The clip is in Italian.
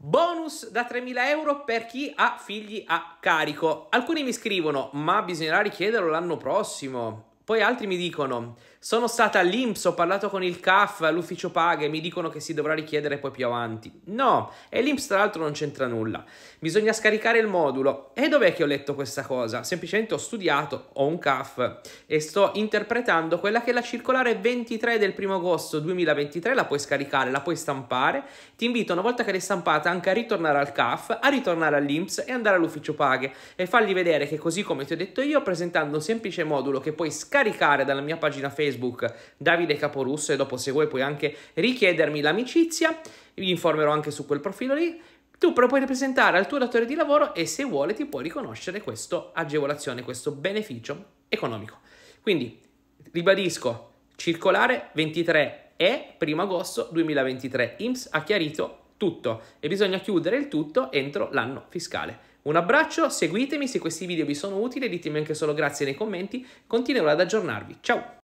Bonus da 3.000 euro per chi ha figli a carico. Alcuni mi scrivono, ma bisognerà richiederlo l'anno prossimo. Poi altri mi dicono: Sono stata all'Inps, ho parlato con il CAF, all'ufficio paghe, mi dicono che si dovrà richiedere poi più avanti. No, e l'Inps tra l'altro non c'entra nulla. Bisogna scaricare il modulo. E dov'è che ho letto questa cosa? Semplicemente ho studiato, ho un CAF e sto interpretando quella che è la circolare 23 del 1 agosto 2023. La puoi scaricare, la puoi stampare. Ti invito, una volta che l'hai stampata, anche a ritornare al CAF, a ritornare all'Inps e andare all'ufficio paghe e fargli vedere che così come ti ho detto io, presentando un semplice modulo che puoi scaricare scaricare dalla mia pagina Facebook Davide Caporusso e dopo se vuoi puoi anche richiedermi l'amicizia, vi informerò anche su quel profilo lì. Tu però puoi presentare al tuo datore di lavoro e se vuole ti puoi riconoscere questa agevolazione, questo beneficio economico. Quindi ribadisco, circolare 23 e 1 agosto 2023. IMSS ha chiarito tutto e bisogna chiudere il tutto entro l'anno fiscale. Un abbraccio, seguitemi, se questi video vi sono utili ditemi anche solo grazie nei commenti, continuerò ad aggiornarvi. Ciao!